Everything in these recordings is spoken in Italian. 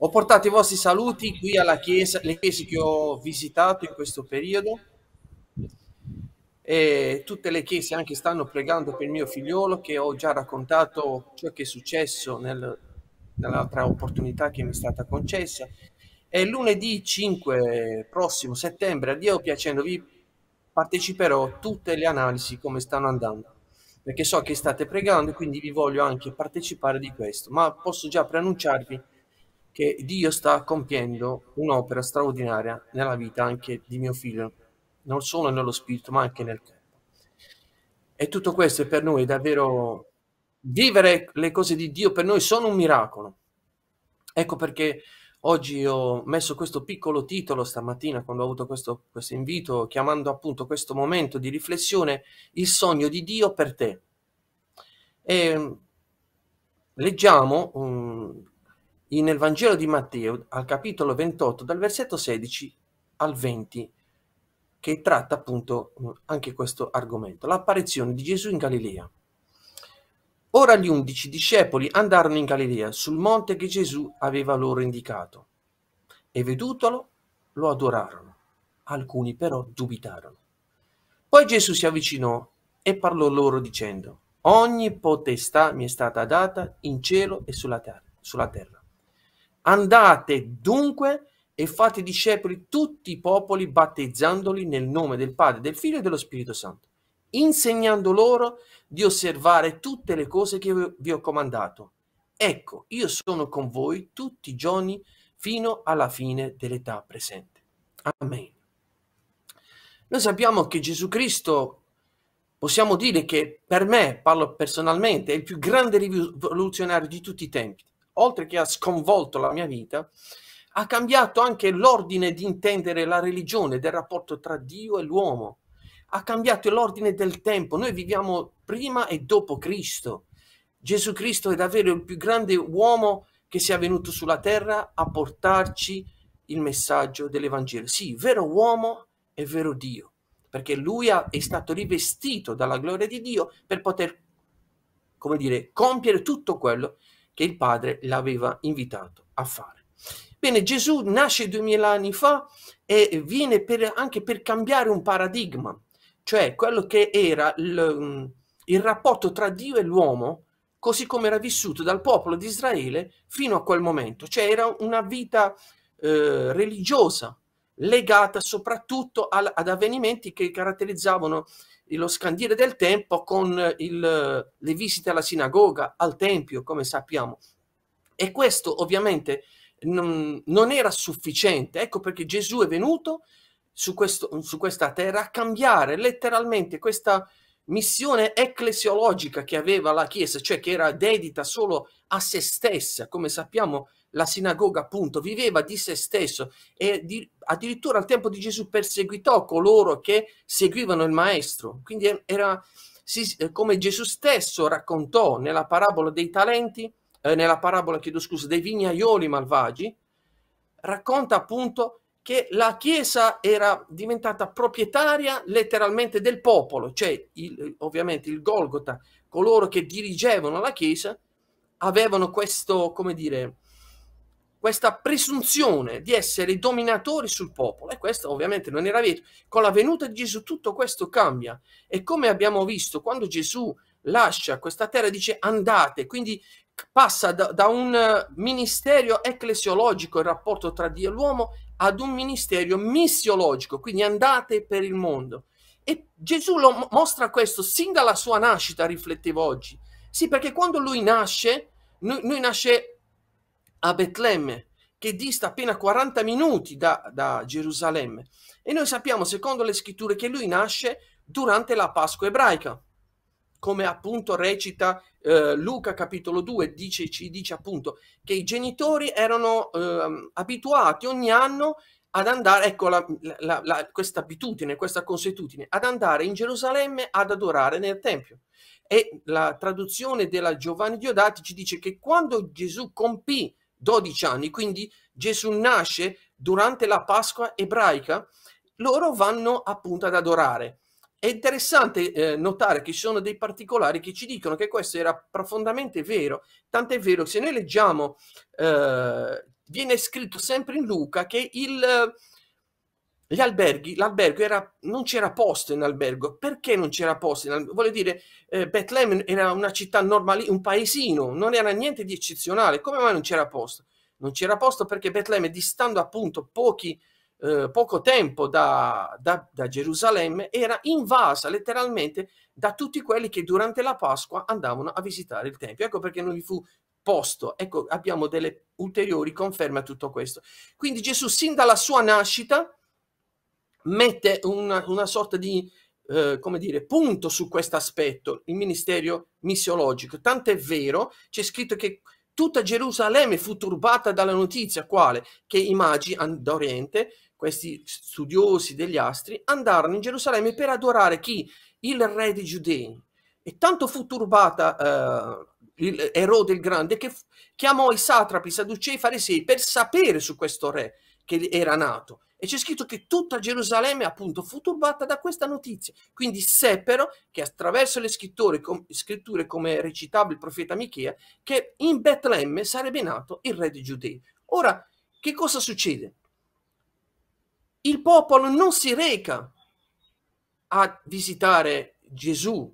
Ho portato i vostri saluti qui alla chiesa, le chiese che ho visitato in questo periodo e tutte le chiese anche stanno pregando per il mio figliolo che ho già raccontato ciò che è successo nel, nell'altra opportunità che mi è stata concessa. E lunedì 5 prossimo settembre, a Dio piacendo, vi parteciperò tutte le analisi come stanno andando perché so che state pregando e quindi vi voglio anche partecipare di questo, ma posso già preannunciarvi che Dio sta compiendo un'opera straordinaria nella vita anche di mio figlio, non solo nello spirito, ma anche nel corpo. E tutto questo è per noi davvero vivere le cose di Dio per noi sono un miracolo. Ecco perché oggi ho messo questo piccolo titolo stamattina quando ho avuto questo, questo, invito, chiamando appunto questo momento di riflessione il sogno di Dio per te. E leggiamo um, nel Vangelo di Matteo, al capitolo 28, dal versetto 16 al 20, che tratta appunto mm, anche questo argomento, l'apparizione di Gesù in Galilea. Ora gli undici discepoli andarono in Galilea, sul monte che Gesù aveva loro indicato, e vedutolo lo adorarono. Alcuni però dubitarono. Poi Gesù si avvicinò e parlò loro dicendo, Ogni potestà mi è stata data in cielo e sulla terra. Sulla terra. Andate dunque e fate discepoli tutti i popoli, battezzandoli nel nome del Padre, del Figlio e dello Spirito Santo, insegnando loro di osservare tutte le cose che vi ho comandato. Ecco, io sono con voi tutti i giorni fino alla fine dell'età presente. Amen. Noi sappiamo che Gesù Cristo, possiamo dire che per me, parlo personalmente, è il più grande rivoluzionario di tutti i tempi oltre che ha sconvolto la mia vita, ha cambiato anche l'ordine di intendere la religione, del rapporto tra Dio e l'uomo, ha cambiato l'ordine del tempo. Noi viviamo prima e dopo Cristo. Gesù Cristo è davvero il più grande uomo che sia venuto sulla terra a portarci il messaggio dell'Evangelo. Sì, vero uomo e vero Dio, perché lui è stato rivestito dalla gloria di Dio per poter, come dire, compiere tutto quello che il padre l'aveva invitato a fare. Bene, Gesù nasce duemila anni fa e viene per, anche per cambiare un paradigma, cioè quello che era il, mm, il rapporto tra Dio e l'uomo, così come era vissuto dal popolo di Israele fino a quel momento, cioè era una vita eh, religiosa legata soprattutto al, ad avvenimenti che caratterizzavano lo scandire del tempo con il, le visite alla sinagoga, al tempio, come sappiamo. E questo ovviamente non, non era sufficiente, ecco perché Gesù è venuto su, questo, su questa terra a cambiare letteralmente questa missione ecclesiologica che aveva la Chiesa, cioè che era dedita solo a se stessa, come sappiamo la sinagoga appunto viveva di se stesso e di, addirittura al tempo di Gesù perseguitò coloro che seguivano il maestro. Quindi era si, eh, come Gesù stesso raccontò nella parabola dei talenti, eh, nella parabola, chiedo scusa, dei vignaioli malvagi, racconta appunto che la Chiesa era diventata proprietaria letteralmente del popolo, cioè il, ovviamente il Golgota, coloro che dirigevano la Chiesa, avevano questo, come dire, questa presunzione di essere dominatori sul popolo e questo ovviamente non era vero. Con la venuta di Gesù tutto questo cambia e come abbiamo visto quando Gesù lascia questa terra dice andate, quindi passa da, da un eh, ministero ecclesiologico, il rapporto tra Dio e l'uomo, ad un ministero missiologico, quindi andate per il mondo. E Gesù lo mostra questo sin dalla sua nascita, riflettevo oggi. Sì, perché quando lui nasce, lui, lui nasce a Betlemme, che dista appena 40 minuti da, da Gerusalemme. E noi sappiamo, secondo le scritture, che lui nasce durante la Pasqua ebraica come appunto recita eh, Luca capitolo 2, dice, ci dice appunto che i genitori erano eh, abituati ogni anno ad andare, ecco la, la, la, questa abitudine, questa consuetudine, ad andare in Gerusalemme ad adorare nel Tempio. E la traduzione della Giovanni Diodati ci dice che quando Gesù compì 12 anni, quindi Gesù nasce durante la Pasqua ebraica, loro vanno appunto ad adorare. È interessante eh, notare che ci sono dei particolari che ci dicono che questo era profondamente vero, tant'è vero che se noi leggiamo, eh, viene scritto sempre in Luca che il gli alberghi, l'albergo era, non c'era posto in albergo. Perché non c'era posto? In albergo? Vuole dire, eh, Bethlehem era una città normale, un paesino, non era niente di eccezionale. Come mai non c'era posto? Non c'era posto perché Betlemme, distando appunto pochi, eh, poco tempo da, da, da Gerusalemme, era invasa letteralmente da tutti quelli che durante la Pasqua andavano a visitare il Tempio. Ecco perché non vi fu posto. Ecco, abbiamo delle ulteriori conferme a tutto questo. Quindi Gesù, sin dalla sua nascita, mette una, una sorta di eh, come dire, punto su questo aspetto, il ministero missiologico. Tanto è vero, c'è scritto che tutta Gerusalemme fu turbata dalla notizia quale che i magi d'Oriente, questi studiosi degli astri, andarono in Gerusalemme per adorare chi? Il re dei Giudei. E tanto fu turbata eh, il Erode il Grande che chiamò i satrapi, i sadducei e i farisei per sapere su questo re che era nato e c'è scritto che tutta Gerusalemme, appunto, fu turbata da questa notizia. Quindi seppero che attraverso le com, scritture, come recitava il profeta Michea, che in Betlemme sarebbe nato il re di Giudei. Ora, che cosa succede? Il popolo non si reca a visitare Gesù,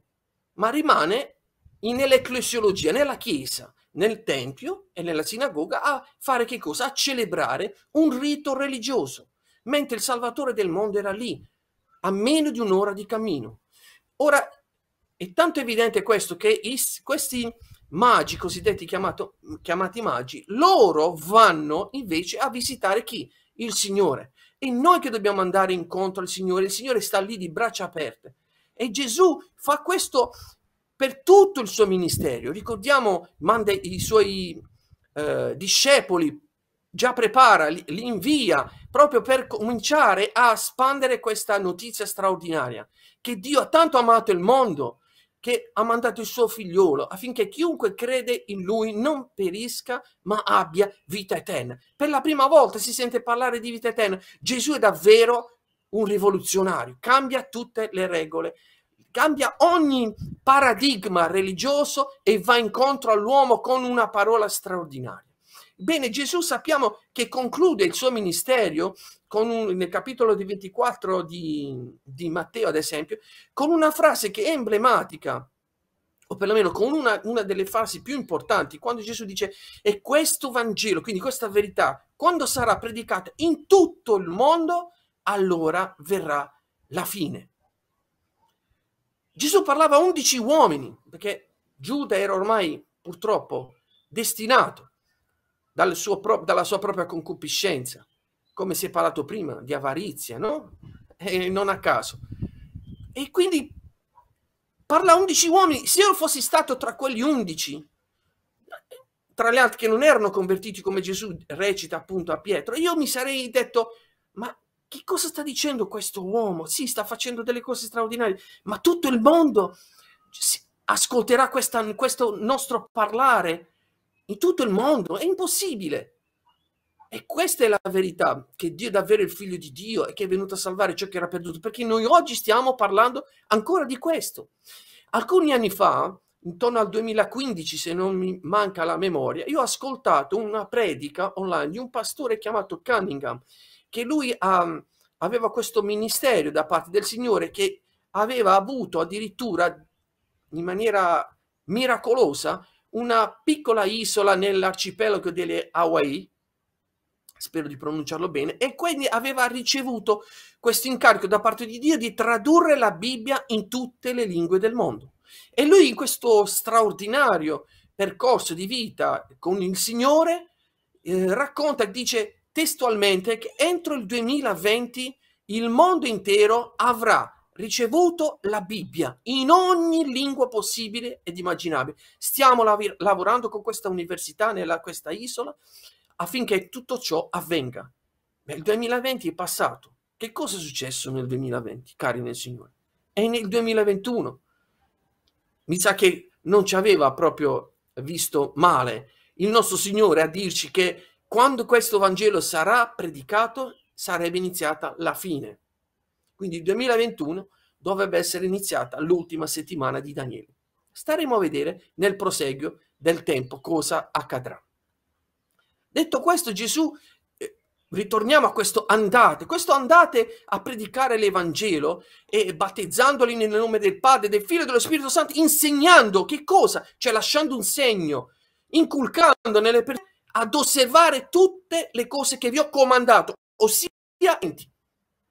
ma rimane nell'ecclesiologia, nella chiesa, nel tempio e nella sinagoga a fare che cosa? A celebrare un rito religioso mentre il Salvatore del mondo era lì, a meno di un'ora di cammino. Ora, è tanto evidente questo che i, questi magi, cosiddetti chiamato, chiamati magi, loro vanno invece a visitare chi? Il Signore. E noi che dobbiamo andare incontro al Signore, il Signore sta lì di braccia aperte. E Gesù fa questo per tutto il suo ministero. Ricordiamo, manda i suoi eh, discepoli già prepara, li, li invia proprio per cominciare a spandere questa notizia straordinaria, che Dio ha tanto amato il mondo che ha mandato il suo figliolo affinché chiunque crede in lui non perisca ma abbia vita eterna. Per la prima volta si sente parlare di vita eterna. Gesù è davvero un rivoluzionario, cambia tutte le regole, cambia ogni paradigma religioso e va incontro all'uomo con una parola straordinaria. Bene, Gesù sappiamo che conclude il suo ministero nel capitolo 24 di, di Matteo, ad esempio, con una frase che è emblematica o perlomeno con una, una, delle frasi più importanti, quando Gesù dice e questo Vangelo, quindi questa verità, quando sarà predicata in tutto il mondo, allora verrà la fine. Gesù parlava a undici uomini, perché Giuda era ormai purtroppo destinato dal pro- dalla sua propria concupiscenza, come si è parlato prima di avarizia, no? E non a caso. E quindi parla a 11 uomini. Se io fossi stato tra quegli 11, tra gli altri che non erano convertiti come Gesù recita appunto a Pietro, io mi sarei detto, ma che cosa sta dicendo questo uomo? Sì, sta facendo delle cose straordinarie, ma tutto il mondo ascolterà questa, questo nostro parlare in tutto il mondo, è impossibile. E questa è la verità, che Dio è davvero il figlio di Dio e che è venuto a salvare ciò che era perduto, perché noi oggi stiamo parlando ancora di questo. Alcuni anni fa, intorno al 2015, se non mi manca la memoria, io ho ascoltato una predica online di un pastore chiamato Cunningham, che lui ha, um, aveva questo ministero da parte del Signore che aveva avuto addirittura in maniera miracolosa una piccola isola nell'arcipelago delle Hawaii, spero di pronunciarlo bene, e quindi aveva ricevuto questo incarico da parte di Dio di tradurre la Bibbia in tutte le lingue del mondo. E lui in questo straordinario percorso di vita con il Signore eh, racconta, dice testualmente che entro il 2020 il mondo intero avrà ricevuto la Bibbia in ogni lingua possibile ed immaginabile. Stiamo lav- lavorando con questa università nella questa isola affinché tutto ciò avvenga. Ma il 2020 è passato. Che cosa è successo nel 2020, cari nel Signore? E nel 2021 mi sa che non ci aveva proprio visto male il nostro Signore a dirci che quando questo Vangelo sarà predicato sarebbe iniziata la fine. Quindi il 2021 dovrebbe essere iniziata l'ultima settimana di Daniele. Staremo a vedere nel proseguio del tempo cosa accadrà. Detto questo, Gesù, eh, ritorniamo a questo andate, questo andate a predicare l'Evangelo e battezzandoli nel nome del Padre, del Figlio e dello Spirito Santo, insegnando che cosa? Cioè lasciando un segno, inculcando nelle persone ad osservare tutte le cose che vi ho comandato, ossia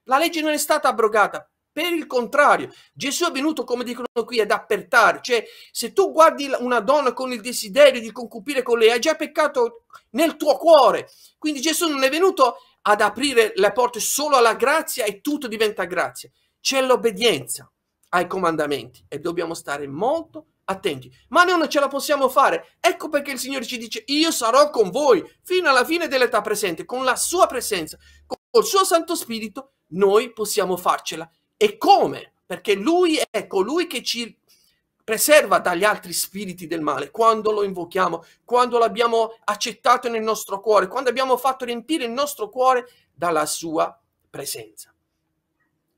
la legge non è stata abrogata, per il contrario, Gesù è venuto, come dicono qui, ad appertare. Cioè, se tu guardi una donna con il desiderio di concupire con lei, hai già peccato nel tuo cuore. Quindi Gesù non è venuto ad aprire le porte solo alla grazia e tutto diventa grazia. C'è l'obbedienza ai comandamenti e dobbiamo stare molto attenti. Ma noi non ce la possiamo fare. Ecco perché il Signore ci dice, io sarò con voi fino alla fine dell'età presente, con la sua presenza col suo Santo Spirito noi possiamo farcela. E come? Perché lui è colui che ci preserva dagli altri spiriti del male, quando lo invochiamo, quando l'abbiamo accettato nel nostro cuore, quando abbiamo fatto riempire il nostro cuore dalla sua presenza.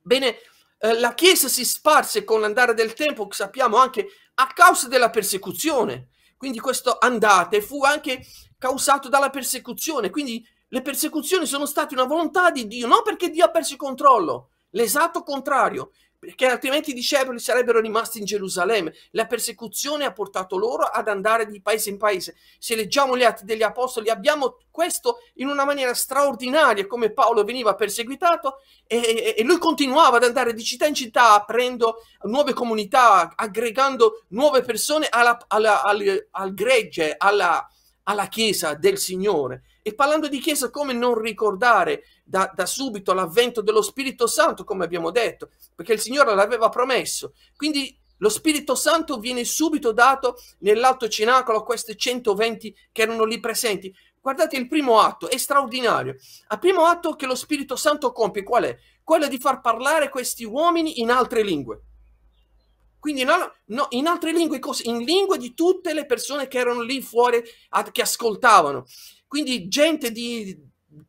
Bene, eh, la Chiesa si sparse con l'andare del tempo, sappiamo anche a causa della persecuzione. Quindi questo andate fu anche causato dalla persecuzione, quindi le persecuzioni sono state una volontà di Dio, non perché Dio ha perso il controllo, l'esatto contrario, perché altrimenti i discepoli sarebbero rimasti in Gerusalemme. La persecuzione ha portato loro ad andare di paese in paese. Se leggiamo gli atti degli apostoli, abbiamo questo in una maniera straordinaria, come Paolo veniva perseguitato e, e lui continuava ad andare di città in città, aprendo nuove comunità, aggregando nuove persone alla, alla, al, al gregge, alla, alla chiesa del Signore. E parlando di Chiesa, come non ricordare da, da subito l'avvento dello Spirito Santo, come abbiamo detto, perché il Signore l'aveva promesso. Quindi lo Spirito Santo viene subito dato nell'alto cenacolo a queste 120 che erano lì presenti. Guardate il primo atto, è straordinario. Il primo atto che lo Spirito Santo compie qual è? Quello di far parlare questi uomini in altre lingue. Quindi no, no, in altre lingue, in lingue di tutte le persone che erano lì fuori, che ascoltavano quindi gente di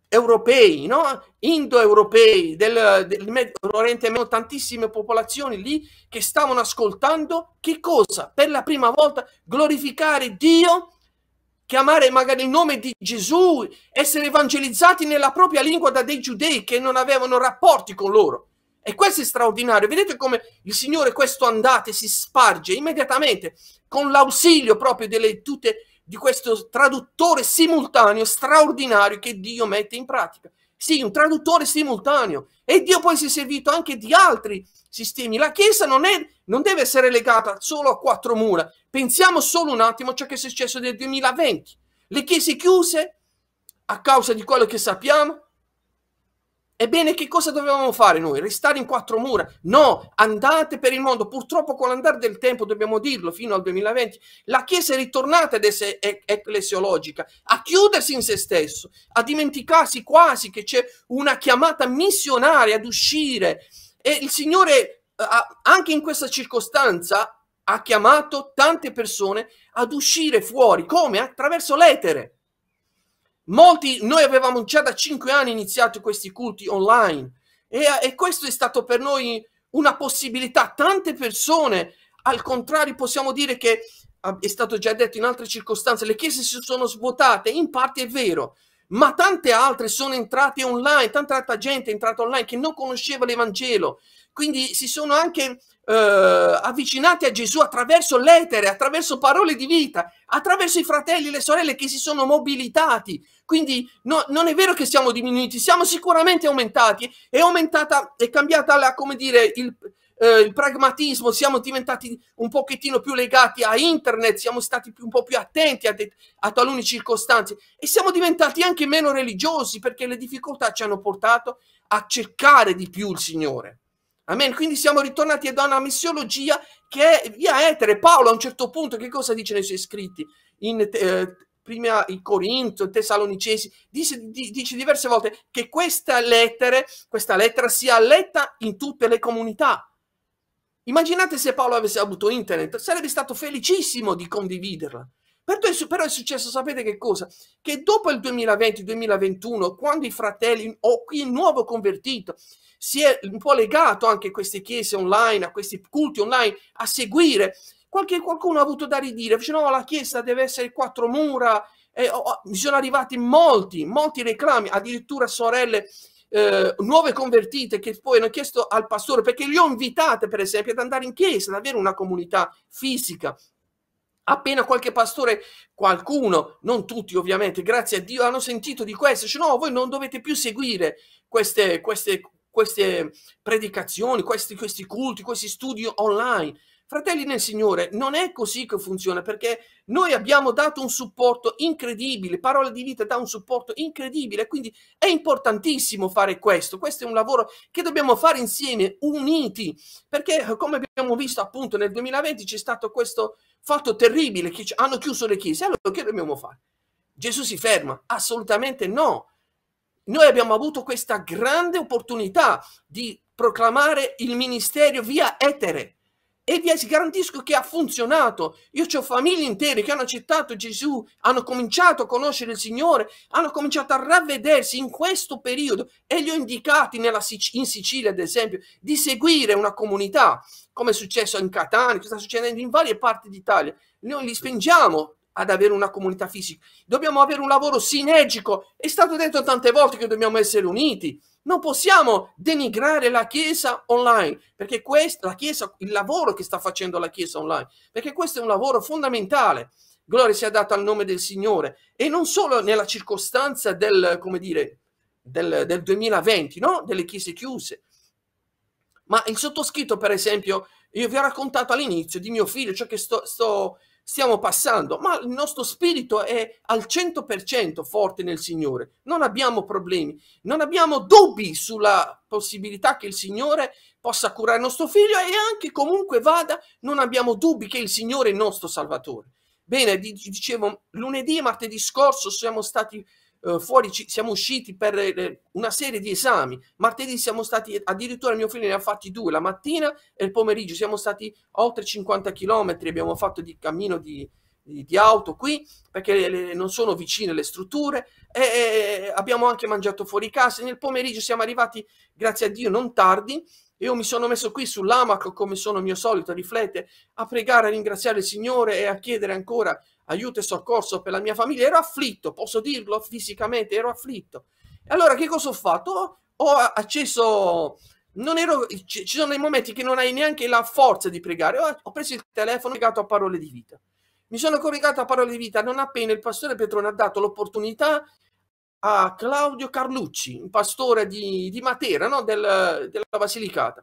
europei, no? indoeuropei, del, del Medio Oriente Medio, tantissime popolazioni lì che stavano ascoltando che cosa? Per la prima volta glorificare Dio, chiamare magari il nome di Gesù, essere evangelizzati nella propria lingua da dei giudei che non avevano rapporti con loro. E questo è straordinario. Vedete come il Signore questo andate si sparge immediatamente con l'ausilio proprio delle tutte le di questo traduttore simultaneo straordinario che Dio mette in pratica. Sì, un traduttore simultaneo. E Dio poi si è servito anche di altri sistemi. La Chiesa non, è, non deve essere legata solo a quattro mura. Pensiamo solo un attimo a ciò che è successo nel 2020. Le chiese chiuse a causa di quello che sappiamo, Ebbene, che cosa dovevamo fare noi? Restare in quattro mura? No, andate per il mondo. Purtroppo con l'andare del tempo, dobbiamo dirlo, fino al 2020, la Chiesa è ritornata ad essere ecclesiologica, a chiudersi in se stesso, a dimenticarsi quasi che c'è una chiamata missionaria ad uscire. E il Signore, eh, anche in questa circostanza, ha chiamato tante persone ad uscire fuori, come? Attraverso l'etere Molti, noi avevamo già da cinque anni iniziato questi culti online e, e questo è stato per noi una possibilità. Tante persone, al contrario, possiamo dire che ah, è stato già detto in altre circostanze, le chiese si sono svuotate, in parte è vero, ma tante altre sono entrate online, tanta gente è entrata online che non conosceva l'Evangelo, quindi si sono anche eh, avvicinati a Gesù attraverso l'etere, attraverso parole di vita, attraverso i fratelli e le sorelle che si sono mobilitati. Quindi no, non è vero che siamo diminuiti, siamo sicuramente aumentati. È aumentata, è cambiata la, come dire, il, eh, il pragmatismo, siamo diventati un pochettino più legati a internet, siamo stati più, un po' più attenti a, de- a talune circostanze e siamo diventati anche meno religiosi perché le difficoltà ci hanno portato a cercare di più il Signore. Amen. Quindi siamo ritornati da una missiologia che è via etere. Paolo a un certo punto che cosa dice nei suoi scritti? In eh, prima in Corinto, Tessalonicesi, dice, dice, diverse volte che questa lettera, questa lettera sia letta in tutte le comunità. Immaginate se Paolo avesse avuto internet, sarebbe stato felicissimo di condividerla. Però è successo, sapete che cosa? Che dopo il 2020-2021, quando i fratelli o chi è nuovo convertito si è un po' legato anche a queste chiese online, a questi culti online, a seguire. Qualche, qualcuno ha avuto da ridire, dice no, la chiesa deve essere quattro mura, eh, oh, mi sono arrivati molti, molti reclami, addirittura sorelle eh, nuove convertite che poi hanno chiesto al pastore, perché li ho invitate per esempio ad andare in chiesa, ad avere una comunità fisica, appena qualche pastore, qualcuno, non tutti ovviamente, grazie a Dio, hanno sentito di questo, dice no, voi non dovete più seguire queste, queste queste predicazioni, questi, questi culti, questi studi online. Fratelli nel Signore, non è così che funziona perché noi abbiamo dato un supporto incredibile, Parola di Vita dà un supporto incredibile, quindi è importantissimo fare questo. Questo è un lavoro che dobbiamo fare insieme, uniti, perché eh, come abbiamo visto appunto nel 2020 c'è stato questo fatto terribile che hanno chiuso le chiese. Allora che dobbiamo fare? Gesù si ferma? Assolutamente no noi abbiamo avuto questa grande opportunità di proclamare il ministero via etere e vi garantisco che ha funzionato. Io ho famiglie intere che hanno accettato Gesù, hanno cominciato a conoscere il Signore, hanno cominciato a ravvedersi in questo periodo e li ho indicati Sic in Sicilia, ad esempio, di seguire una comunità, come è successo in Catania, sta succedendo in varie parti d'Italia. Noi li spingiamo ad avere una comunità fisica. Dobbiamo avere un lavoro sinergico. È stato detto tante volte che dobbiamo essere uniti. Non possiamo denigrare la Chiesa online, perché questa, la Chiesa, il lavoro che sta facendo la Chiesa online, perché questo è un lavoro fondamentale. Gloria sia data al nome del Signore. E non solo nella circostanza del, come dire, del, del 2020, no? delle chiese chiuse. Ma il sottoscritto, per esempio, io vi ho raccontato all'inizio di mio figlio, ciò cioè che sto, sto stiamo passando, ma il nostro spirito è al 100% forte nel Signore, non abbiamo problemi, non abbiamo dubbi sulla possibilità che il Signore possa curare il nostro figlio e anche comunque vada, non abbiamo dubbi che il Signore è il nostro Salvatore. Bene, dicevo, lunedì e martedì scorso siamo stati eh, fuori ci, siamo usciti per eh, una serie di esami. Martedì siamo stati, addirittura mio figlio ne ha fatti due, la mattina e il pomeriggio. Siamo stati oltre 50 km, abbiamo fatto di cammino di, di, di auto qui, perché le, le, non sono vicine le strutture. E, e, abbiamo anche mangiato fuori casa. Nel pomeriggio siamo arrivati, grazie a Dio, non tardi. Io mi sono messo qui sull'amaco come sono mio solito, a riflettere, a pregare, a ringraziare il Signore e a chiedere ancora aiuto e soccorso per la mia famiglia, ero afflitto, posso dirlo fisicamente, ero afflitto. E allora che cosa ho fatto? Ho acceso, non ero, ci, sono dei momenti che non hai neanche la forza di pregare, ho, preso il telefono legato a parole di vita. Mi sono collegato a parole di vita non appena il pastore Petrone ha dato l'opportunità a Claudio Carlucci, un pastore di, di Matera, no? Del, della Basilicata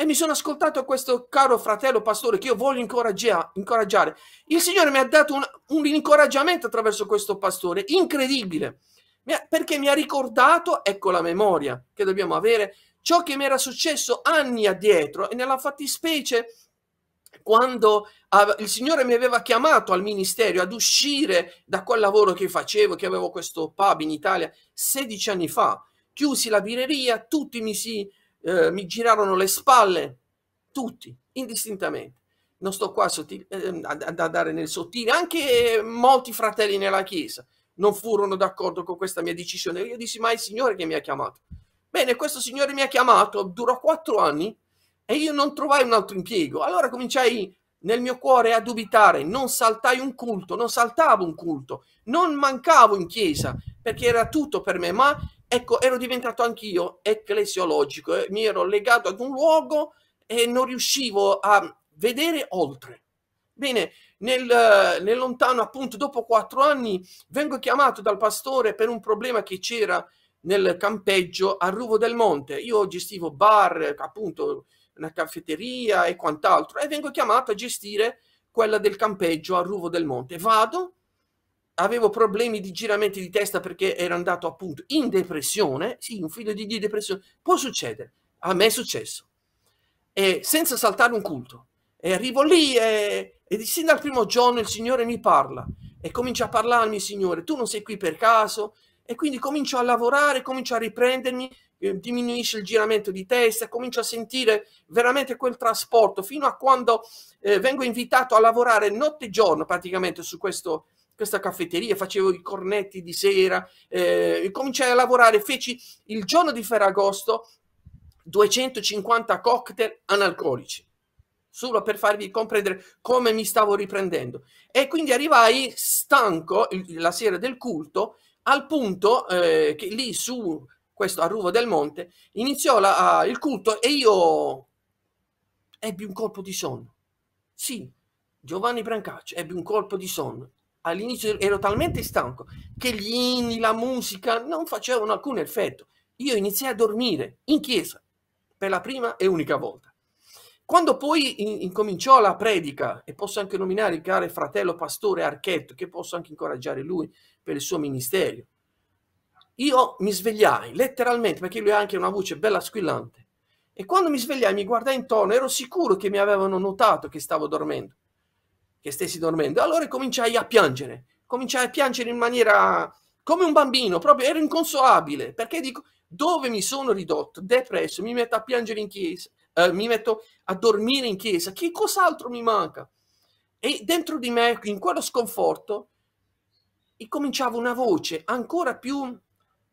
e mi sono ascoltato questo caro fratello pastore che io voglio incoraggiare. Il Signore mi ha dato un, un incoraggiamento attraverso questo pastore, incredibile, perché mi ha ricordato, ecco la memoria che dobbiamo avere, ciò che mi era successo anni addietro e nella fattispecie quando ah, il Signore mi aveva chiamato al ministero ad uscire da quel lavoro che facevo, che avevo questo pub in Italia 16 anni fa, chiusi la birreria, tutti mi si eh, mi girarono le spalle, tutti, indistintamente. Non sto qua sottile, eh, ad andare nel sottile, anche molti fratelli nella Chiesa non furono d'accordo con questa mia decisione. Io dissi, ma è il Signore che mi ha chiamato. Bene, questo Signore mi ha chiamato, durò quattro anni e io non trovai un altro impiego. Allora cominciai nel mio cuore a dubitare, non saltai un culto, non saltavo un culto, non mancavo in chiesa perché era tutto per me, ma Ecco, ero diventato anch'io ecclesiologico, eh, mi ero legato ad un luogo e non riuscivo a vedere oltre. Bene, nel, nel, lontano, appunto, dopo quattro anni, vengo chiamato dal pastore per un problema che c'era nel campeggio a Ruvo del Monte. Io gestivo bar, appunto, una caffetteria e quant'altro, e vengo chiamato a gestire quella del campeggio a Ruvo del Monte. Vado, avevo problemi di giramenti di testa perché ero andato appunto in depressione, sì, un figlio di Dio depressione, può succedere, a me è successo, e senza saltare un culto. E arrivo lì e, e sin dal primo giorno il Signore mi parla e comincia a parlarmi, Signore, tu non sei qui per caso, e quindi comincio a lavorare, comincio a riprendermi, eh, diminuisce il giramento di testa, comincio a sentire veramente quel trasporto fino a quando eh, vengo invitato a lavorare notte e giorno praticamente su questo questa caffetteria, facevo i cornetti di sera, eh, cominciai a lavorare, feci il giorno di Ferragosto 250 cocktail analcolici solo per farvi comprendere come mi stavo riprendendo. E quindi arrivai stanco il, la sera del culto al punto eh, che lì su questo arrivo del monte iniziò la, il culto e io ebbi un colpo di sonno. Sì, Giovanni Brancaccio ebbe un colpo di sonno all'inizio ero talmente stanco che gli inni, la musica non facevano alcun effetto. Io iniziai a dormire in chiesa per la prima e unica volta. Quando poi incominciò la predica, e posso anche nominare il caro fratello pastore Archetto, che posso anche incoraggiare lui per il suo ministero, io mi svegliai letteralmente, perché lui ha anche una voce bella squillante, e quando mi svegliai mi guardai intorno, ero sicuro che mi avevano notato che stavo dormendo che stessi dormendo. Allora cominciai a piangere, cominciai a piangere in maniera come un bambino, proprio ero inconsolabile, perché dico dove mi sono ridotto, depresso, mi metto a piangere in chiesa, eh, mi metto a dormire in chiesa, che cos'altro mi manca? E dentro di me, in quello sconforto, cominciava una voce ancora più...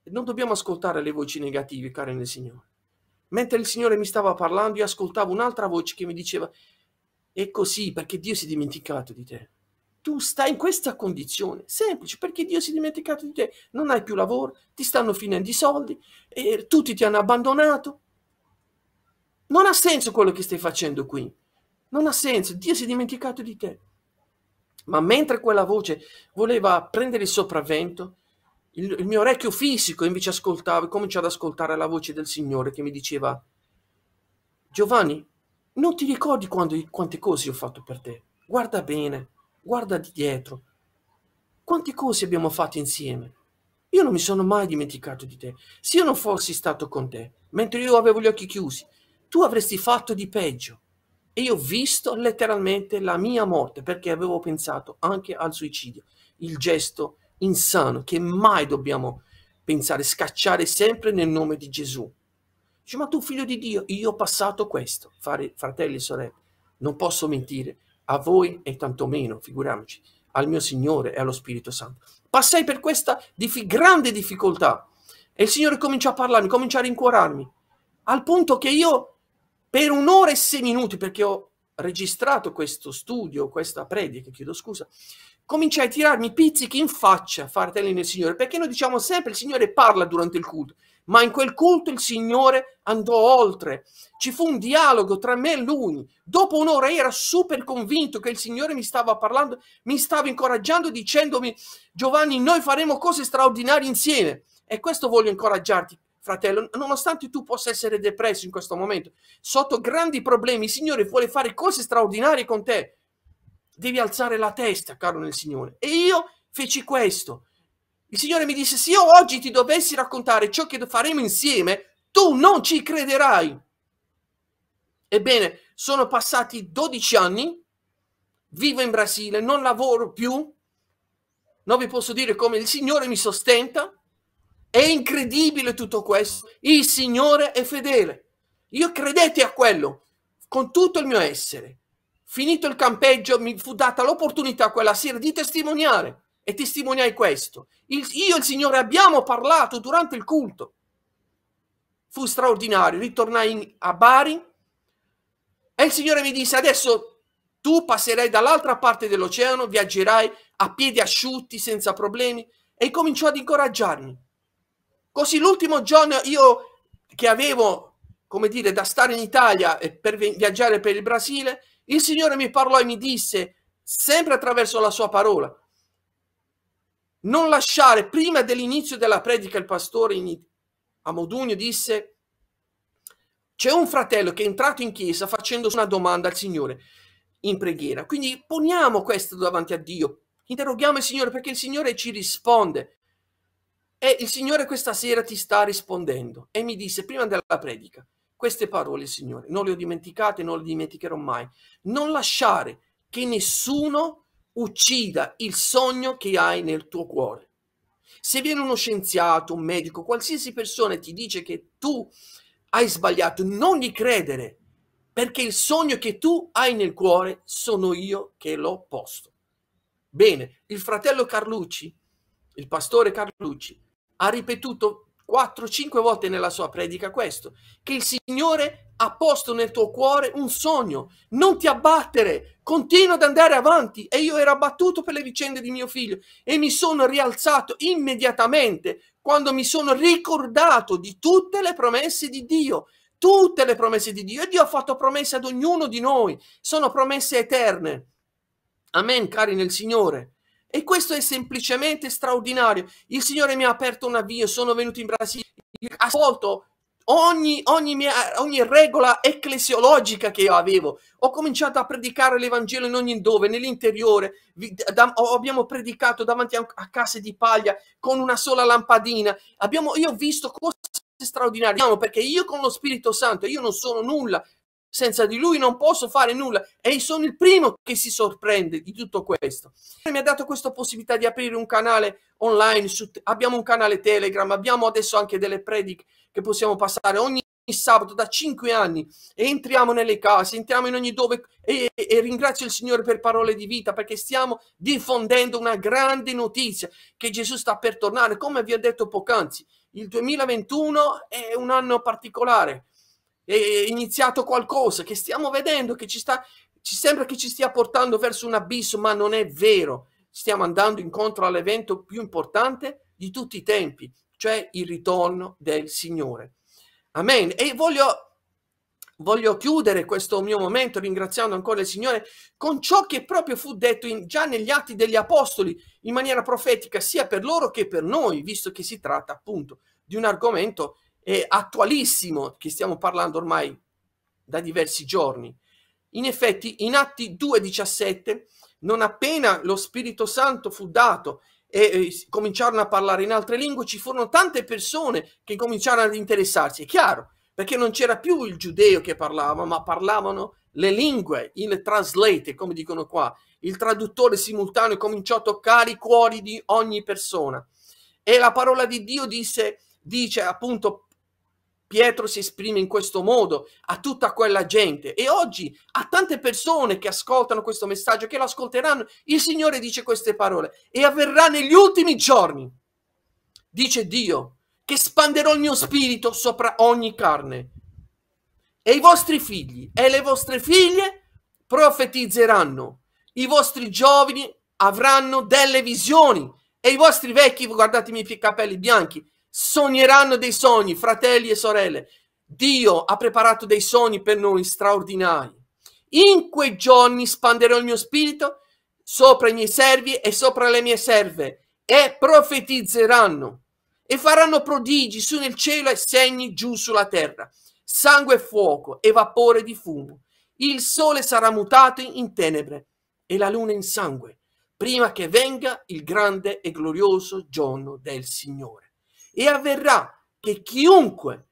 Non dobbiamo ascoltare le voci negative, cari nel Signore. Mentre il Signore mi stava parlando, io ascoltavo un'altra voce che mi diceva, è così perché Dio si è dimenticato di te. Tu stai in questa condizione, semplice, perché Dio si è dimenticato di te. Non hai più lavoro, ti stanno finendo i soldi, e tutti ti hanno abbandonato. Non ha senso quello che stai facendo qui. Non ha senso, Dio si è dimenticato di te. Ma mentre quella voce voleva prendere il sopravvento, il, il mio orecchio fisico invece ascoltava e cominciava ad ascoltare la voce del Signore che mi diceva, Giovanni, non ti ricordi quando, quante cose ho fatto per te? Guarda bene, guarda di dietro. Quante cose abbiamo fatto insieme? Io non mi sono mai dimenticato di te. Se io non fossi stato con te, mentre io avevo gli occhi chiusi, tu avresti fatto di peggio. E io ho visto letteralmente la mia morte perché avevo pensato anche al suicidio, il gesto insano che mai dobbiamo pensare, scacciare sempre nel nome di Gesù. Dice, ma tu figlio di Dio, io ho passato questo. Fare, fratelli e sorelle, non posso mentire a voi e tantomeno, figuriamoci, al mio Signore e allo Spirito Santo. Passai per questa dif grande difficoltà e il Signore comincia a parlarmi, comincia a rincuorarmi, al punto che io per un'ora e sei minuti, perché ho registrato questo studio, questa predica, chiedo scusa, cominciai a tirarmi pizzichi in faccia, fratelli nel Signore, perché noi diciamo sempre il Signore parla durante il culto ma in quel culto il Signore andò oltre. Ci fu un dialogo tra me e lui. Dopo un'ora era super convinto che il Signore mi stava parlando, mi stava incoraggiando dicendomi Giovanni, noi faremo cose straordinarie insieme. E questo voglio incoraggiarti, fratello, nonostante tu possa essere depresso in questo momento, sotto grandi problemi, il Signore vuole fare cose straordinarie con te. Devi alzare la testa, caro nel Signore. E io feci questo il Signore mi disse, se io oggi ti dovessi raccontare ciò che faremo insieme, tu non ci crederai. Ebbene, sono passati 12 anni, vivo in Brasile, non lavoro più, non vi posso dire come il Signore mi sostenta, è incredibile tutto questo, il Signore è fedele. Io credete a quello, con tutto il mio essere. Finito il campeggio, mi fu data l'opportunità quella sera di testimoniare e testimoniai questo. Il, io e il Signore abbiamo parlato durante il culto. Fu straordinario. Ritornai in, a Bari e il Signore mi disse adesso tu passerai dall'altra parte dell'oceano, viaggerai a piedi asciutti senza problemi e cominciò ad incoraggiarmi. Così l'ultimo giorno io che avevo, come dire, da stare in Italia e per viaggiare per il Brasile, il Signore mi parlò e mi disse, sempre attraverso la sua parola, non lasciare prima dell'inizio della predica il pastore in A Modugno disse, c'è un fratello che è entrato in chiesa facendo una domanda al Signore in preghiera. Quindi poniamo questo davanti a Dio, interroghiamo il Signore perché il Signore ci risponde. E il Signore questa sera ti sta rispondendo. E mi disse prima della predica, queste parole, Signore, non le ho dimenticate, non le dimenticherò mai. Non lasciare che nessuno uccida il sogno che hai nel tuo cuore. Se viene uno scienziato, un medico, qualsiasi persona e ti dice che tu hai sbagliato, non gli credere, perché il sogno che tu hai nel cuore sono io che l'ho posto. Bene, il fratello Carlucci, il pastore Carlucci, ha ripetuto 4-5 volte nella sua predica questo, che il Signore ha posto nel tuo cuore un sogno, non ti abbattere, continua ad andare avanti. E io ero abbattuto per le vicende di mio figlio e mi sono rialzato immediatamente quando mi sono ricordato di tutte le promesse di Dio, tutte le promesse di Dio. E Dio ha fatto promesse ad ognuno di noi, sono promesse eterne. Amen, cari nel Signore. E questo è semplicemente straordinario. Il Signore mi ha aperto una via, sono venuto in Brasile, ha tolto ogni, ogni, ogni regola ecclesiologica che io avevo. Ho cominciato a predicare l'Evangelo in ogni dove, nell'interiore. abbiamo predicato davanti a, a, case di paglia con una sola lampadina. Abbiamo, io ho visto cose straordinarie perché io con lo Spirito Santo io non sono nulla senza di lui non posso fare nulla e sono il primo che si sorprende di tutto questo. Mi ha dato questa possibilità di aprire un canale online, su, abbiamo un canale Telegram, abbiamo adesso anche delle prediche che possiamo passare ogni sabato da cinque anni e entriamo nelle case, entriamo in ogni dove e, e, e, ringrazio il Signore per parole di vita perché stiamo diffondendo una grande notizia che Gesù sta per tornare, come vi ho detto poc'anzi, il 2021 è un anno particolare è iniziato qualcosa che stiamo vedendo, che ci sta, ci sembra che ci stia portando verso un abisso, ma non è vero. Stiamo andando incontro all'evento più importante di tutti i tempi, cioè il ritorno del Signore. Amen. E voglio, voglio chiudere questo mio momento ringraziando ancora il Signore con ciò che proprio fu detto in, già negli Atti degli Apostoli in maniera profetica, sia per loro che per noi, visto che si tratta appunto di un argomento eh, attualissimo che stiamo parlando ormai da diversi giorni. In effetti, in Atti 2,17, non appena lo Spirito Santo fu dato e eh, cominciarono a parlare in altre lingue, ci furono tante persone che cominciarono ad interessarsi. È chiaro, perché non c'era più il giudeo che parlava, ma parlavano le lingue, il translate, come dicono qua. Il traduttore simultaneo cominciò a toccare i cuori di ogni persona. E la parola di Dio disse, dice appunto Pietro si esprime in questo modo a tutta quella gente e oggi a tante persone che ascoltano questo messaggio, che lo ascolteranno, il Signore dice queste parole e avverrà negli ultimi giorni, dice Dio, che spanderò il mio spirito sopra ogni carne e i vostri figli e le vostre figlie profetizzeranno, i vostri giovani avranno delle visioni e i vostri vecchi, guardatemi i capelli bianchi, sogneranno dei sogni, fratelli e sorelle. Dio ha preparato dei sogni per noi straordinari. In quei giorni spanderò il mio spirito sopra i miei servi e sopra le mie serve e profetizzeranno e faranno prodigi su nel cielo e segni giù sulla terra, sangue e fuoco e vapore di fumo. Il sole sarà mutato in tenebre e la luna in sangue, prima che venga il grande e glorioso giorno del Signore e avverrà che chiunque,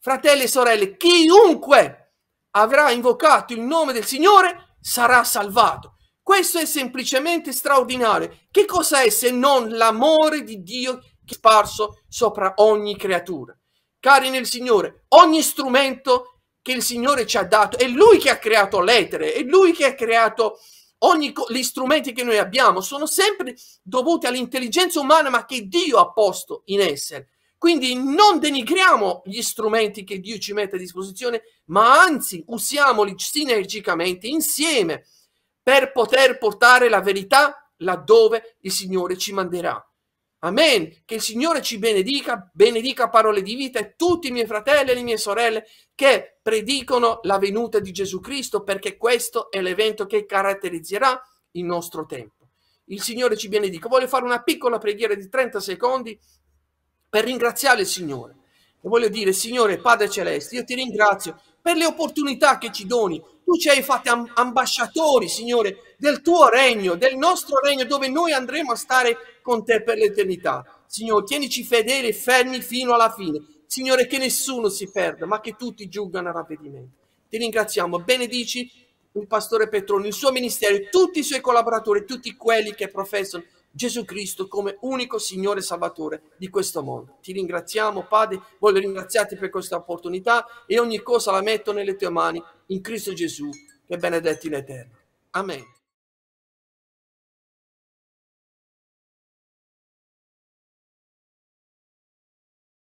fratelli e sorelle, chiunque avrà invocato il nome del Signore sarà salvato. Questo è semplicemente straordinario. Che cosa è se non l'amore di Dio che è sparso sopra ogni creatura? Cari nel Signore, ogni strumento che il Signore ci ha dato, è Lui che ha creato l'etere, è Lui che ha creato ogni co- gli strumenti che noi abbiamo sono sempre dovuti all'intelligenza umana, ma che Dio ha posto in essere. Quindi non denigriamo gli strumenti che Dio ci mette a disposizione, ma anzi usiamoli sinergicamente insieme per poter portare la verità laddove il Signore ci manderà. Amen. Che il Signore ci benedica, benedica parole di vita e tutti i miei fratelli e le mie sorelle che predicono la venuta di Gesù Cristo perché questo è l'evento che caratterizzerà il nostro tempo. Il Signore ci benedica. Voglio fare una piccola preghiera di 30 secondi per ringraziare il Signore. E voglio dire, Signore Padre Celeste, io ti ringrazio per le opportunità che ci doni. Tu ci hai fatti ambasciatori, Signore, del tuo regno, del nostro regno, dove noi andremo a stare con te per l'eternità. Signore, tienici fedeli e fermi fino alla fine Signore, che nessuno si perda, ma che tutti giungano a ravvedimento. Ti ringraziamo, benedici il pastore Petroni, il suo ministero, tutti i suoi collaboratori, tutti quelli che professano Gesù Cristo come unico Signore e Salvatore di questo mondo. Ti ringraziamo, Padre, voglio ringraziarti per questa opportunità e ogni cosa la metto nelle tue mani, in Cristo Gesù, che è benedetto in eterno. Amen.